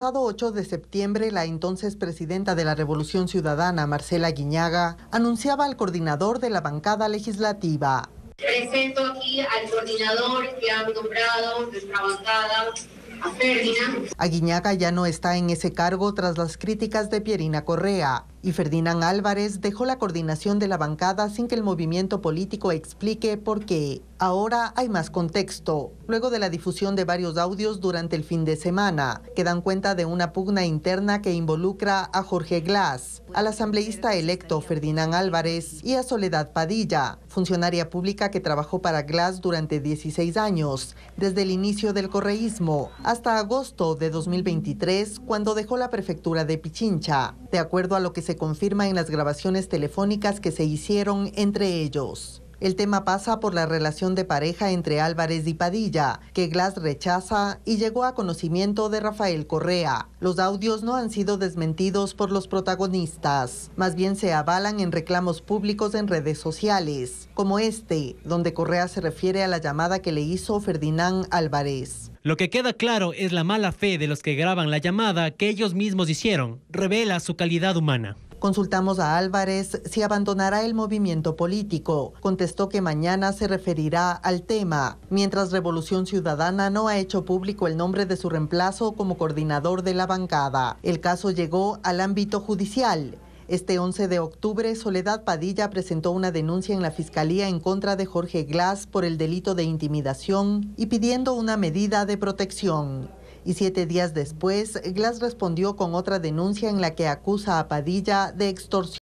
El pasado 8 de septiembre, la entonces presidenta de la Revolución Ciudadana, Marcela Guiñaga, anunciaba al coordinador de la bancada legislativa. Presento aquí al coordinador que ha nombrado nuestra bancada, a Aguiñaga ya no está en ese cargo tras las críticas de Pierina Correa y Ferdinand Álvarez dejó la coordinación de la bancada sin que el movimiento político explique por qué. Ahora hay más contexto, luego de la difusión de varios audios durante el fin de semana, que dan cuenta de una pugna interna que involucra a Jorge Glass, al asambleísta electo Ferdinand Álvarez y a Soledad Padilla, funcionaria pública que trabajó para Glass durante 16 años, desde el inicio del correísmo hasta agosto de 2023, cuando dejó la prefectura de Pichincha, de acuerdo a lo que se confirma en las grabaciones telefónicas que se hicieron entre ellos. El tema pasa por la relación de pareja entre Álvarez y Padilla, que Glass rechaza y llegó a conocimiento de Rafael Correa. Los audios no han sido desmentidos por los protagonistas, más bien se avalan en reclamos públicos en redes sociales, como este, donde Correa se refiere a la llamada que le hizo Ferdinand Álvarez. Lo que queda claro es la mala fe de los que graban la llamada que ellos mismos hicieron, revela su calidad humana. Consultamos a Álvarez si abandonará el movimiento político. Contestó que mañana se referirá al tema, mientras Revolución Ciudadana no ha hecho público el nombre de su reemplazo como coordinador de la bancada. El caso llegó al ámbito judicial. Este 11 de octubre, Soledad Padilla presentó una denuncia en la Fiscalía en contra de Jorge Glass por el delito de intimidación y pidiendo una medida de protección y siete días después, Glass respondió con otra denuncia en la que acusa a Padilla de extorsión.